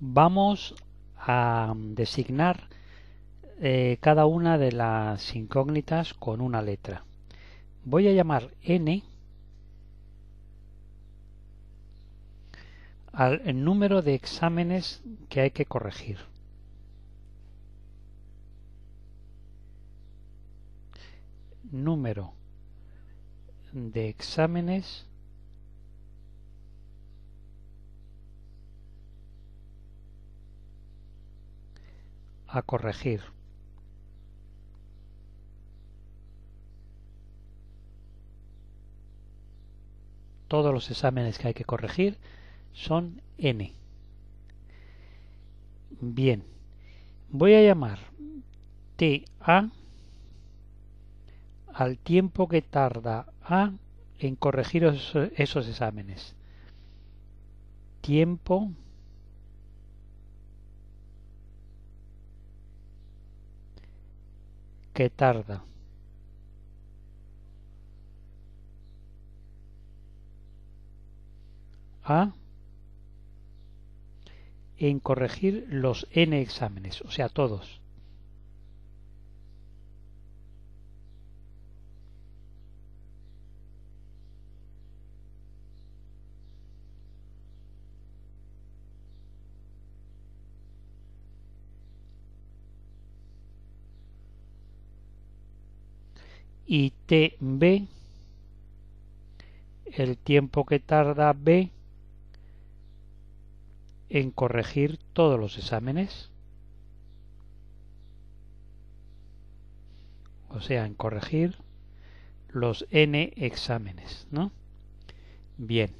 vamos a designar eh, cada una de las incógnitas con una letra. Voy a llamar n al número de exámenes que hay que corregir. Número de exámenes corregir. Todos los exámenes que hay que corregir son N. Bien, voy a llamar a al tiempo que tarda A en corregir esos exámenes. Tiempo que tarda. A en corregir los n exámenes, o sea, todos. y b el tiempo que tarda B en corregir todos los exámenes. O sea, en corregir los n exámenes, ¿no? Bien,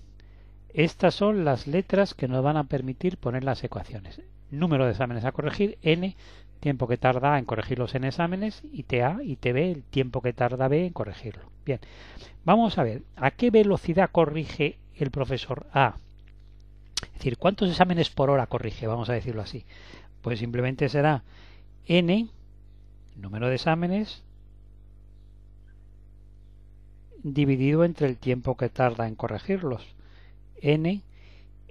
estas son las letras que nos van a permitir poner las ecuaciones. Número de exámenes a corregir, n tiempo que tarda en corregirlos en exámenes, y TA y TB, el tiempo que tarda B en corregirlo. Bien, vamos a ver, ¿a qué velocidad corrige el profesor A? Es decir, ¿cuántos exámenes por hora corrige? Vamos a decirlo así. Pues simplemente será N, número de exámenes, dividido entre el tiempo que tarda en corregirlos. N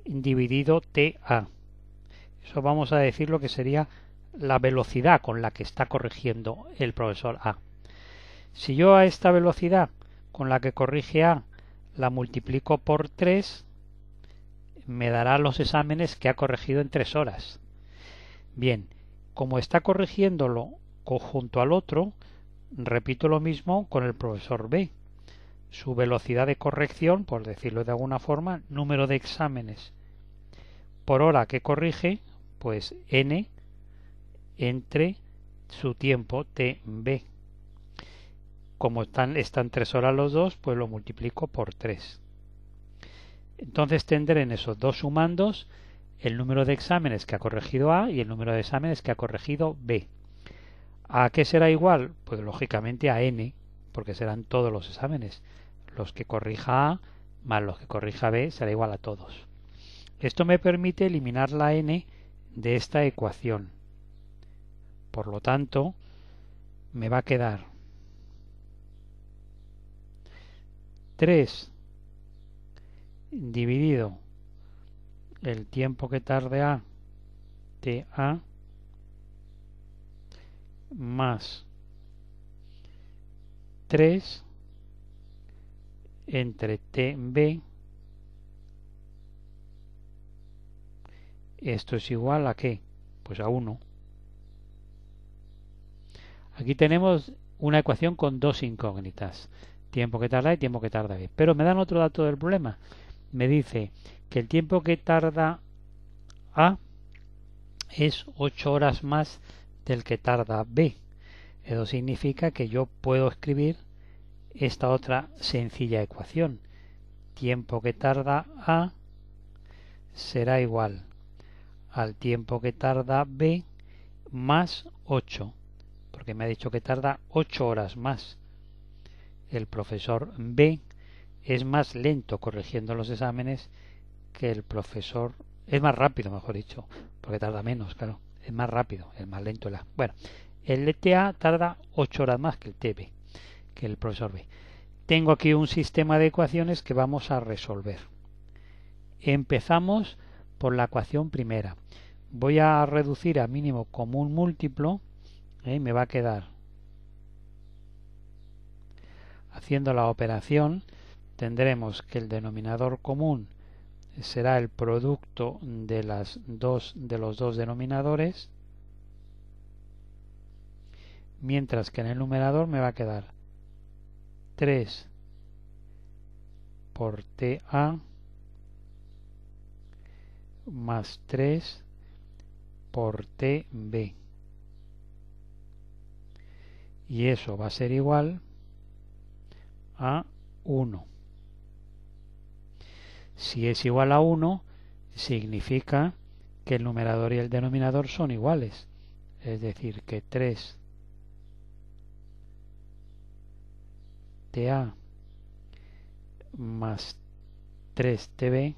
dividido TA. Eso vamos a decir lo que sería la velocidad con la que está corrigiendo el profesor A. Si yo a esta velocidad con la que corrige A la multiplico por 3, me dará los exámenes que ha corregido en 3 horas. Bien, como está corrigiéndolo conjunto al otro, repito lo mismo con el profesor B. Su velocidad de corrección, por decirlo de alguna forma, número de exámenes por hora que corrige, pues n entre su tiempo TB. Como están, están horas los dos, pues lo multiplico por tres. Entonces tendré en esos dos sumandos el número de exámenes que ha corregido A y el número de exámenes que ha corregido B. ¿A qué será igual? Pues lógicamente a N, porque serán todos los exámenes. Los que corrija A más los que corrija B será igual a todos. Esto me permite eliminar la N de esta ecuación. Por lo tanto, me va a quedar 3 dividido el tiempo que tarde A TA más 3 entre TB esto es igual a qué? Pues a 1. Aquí tenemos una ecuación con dos incógnitas, tiempo que tarda y tiempo que tarda B. Pero me dan otro dato del problema. Me dice que el tiempo que tarda A es 8 horas más del que tarda B. Eso significa que yo puedo escribir esta otra sencilla ecuación. Tiempo que tarda A será igual al tiempo que tarda B más 8 que me ha dicho que tarda 8 horas más. El profesor B es más lento corrigiendo los exámenes que el profesor es más rápido, mejor dicho, porque tarda menos, claro, es más rápido, es más lento el A. Bueno, el ETA tarda 8 horas más que el TB, que el profesor B. Tengo aquí un sistema de ecuaciones que vamos a resolver. Empezamos por la ecuación primera. Voy a reducir a mínimo común múltiplo y ¿eh? me va a quedar haciendo la operación tendremos que el denominador común será el producto de las dos de los dos denominadores mientras que en el numerador me va a quedar 3 por TA más 3 por TB y eso va a ser igual a 1. Si es igual a 1, significa que el numerador y el denominador son iguales. Es decir, que 3 TA más 3TB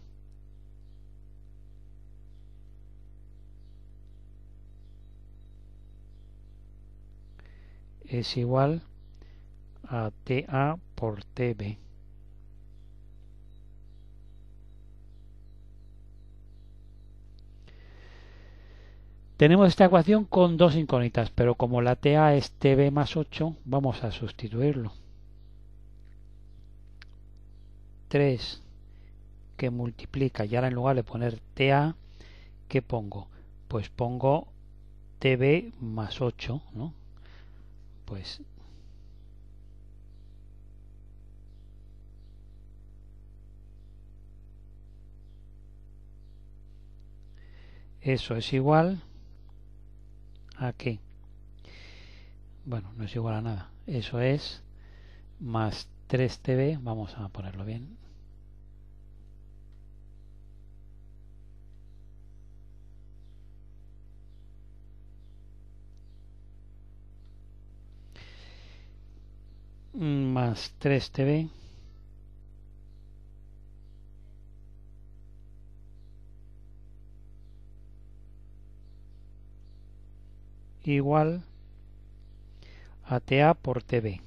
es igual a TA por TB. Tenemos esta ecuación con dos incógnitas, pero como la TA es TB más 8, vamos a sustituirlo. 3 que multiplica, y ahora en lugar de poner TA, ¿qué pongo? Pues pongo TB más 8, ¿no? pues eso es igual a qué bueno no es igual a nada eso es más 3tb vamos a ponerlo bien más 3TB igual a TA por TB.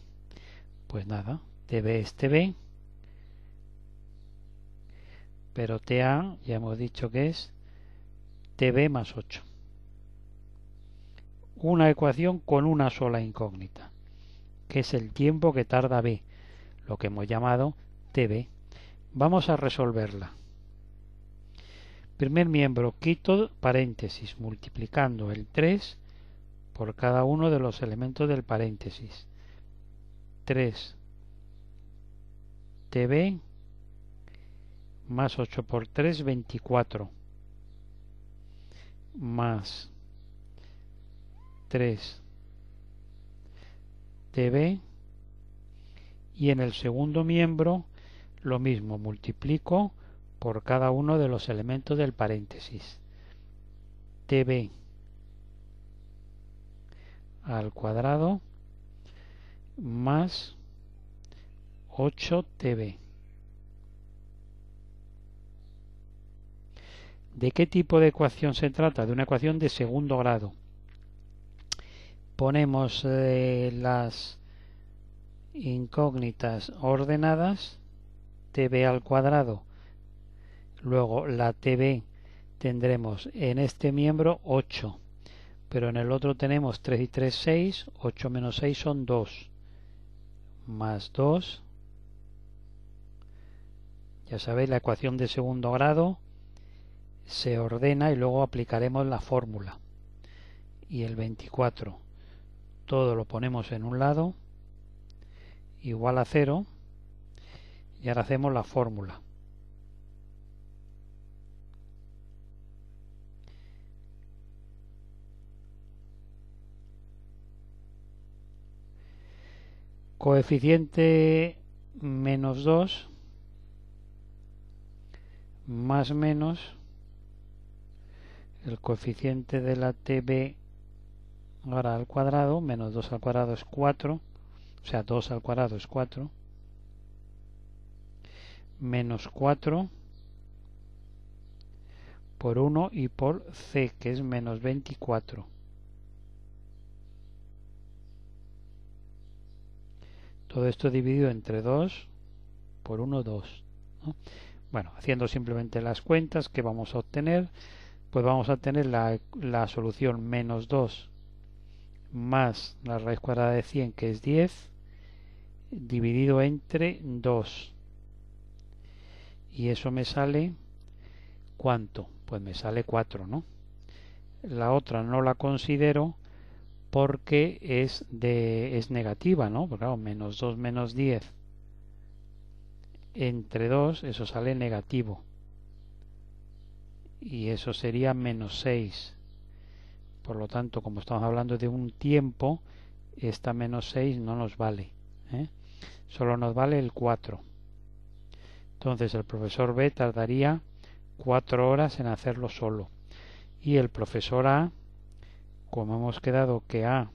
Pues nada, TB es TB, pero TA ya hemos dicho que es TB más 8. Una ecuación con una sola incógnita que es el tiempo que tarda B, lo que hemos llamado TB. Vamos a resolverla. Primer miembro, quito paréntesis, multiplicando el 3 por cada uno de los elementos del paréntesis. 3 TB más 8 por 3, 24 más 3 Tb y en el segundo miembro lo mismo, multiplico por cada uno de los elementos del paréntesis. Tb al cuadrado más 8TB. ¿De qué tipo de ecuación se trata? De una ecuación de segundo grado ponemos eh, las incógnitas ordenadas tb al cuadrado luego la tb tendremos en este miembro 8 pero en el otro tenemos 3 y 3 6 8 menos 6 son 2 más 2 ya sabéis la ecuación de segundo grado se ordena y luego aplicaremos la fórmula y el 24 todo lo ponemos en un lado igual a cero. y ahora hacemos la fórmula coeficiente menos 2 más menos el coeficiente de la TB ahora al cuadrado, menos 2 al cuadrado es 4, o sea, 2 al cuadrado es 4, menos 4 por 1 y por c, que es menos 24. Todo esto dividido entre 2 por 1, 2. Bueno, haciendo simplemente las cuentas ¿qué vamos a obtener, pues vamos a tener la solución menos 2 más la raíz cuadrada de 100 que es 10 dividido entre 2 y eso me sale ¿cuánto? pues me sale 4 ¿no? la otra no la considero porque es de es negativa ¿no? claro, menos 2 menos 10 entre 2 eso sale negativo y eso sería menos 6 por lo tanto, como estamos hablando de un tiempo, esta menos 6 no nos vale. ¿eh? Solo nos vale el 4. Entonces el profesor B tardaría 4 horas en hacerlo solo. Y el profesor A, como hemos quedado que A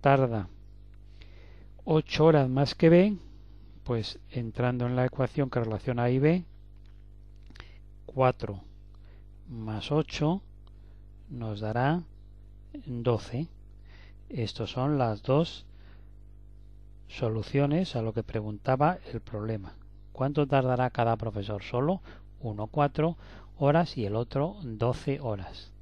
tarda 8 horas más que B, pues entrando en la ecuación que relaciona A y B, 4 más 8 nos dará 12. Estas son las dos soluciones a lo que preguntaba el problema. ¿Cuánto tardará cada profesor? Solo 1, 4 horas y el otro 12 horas.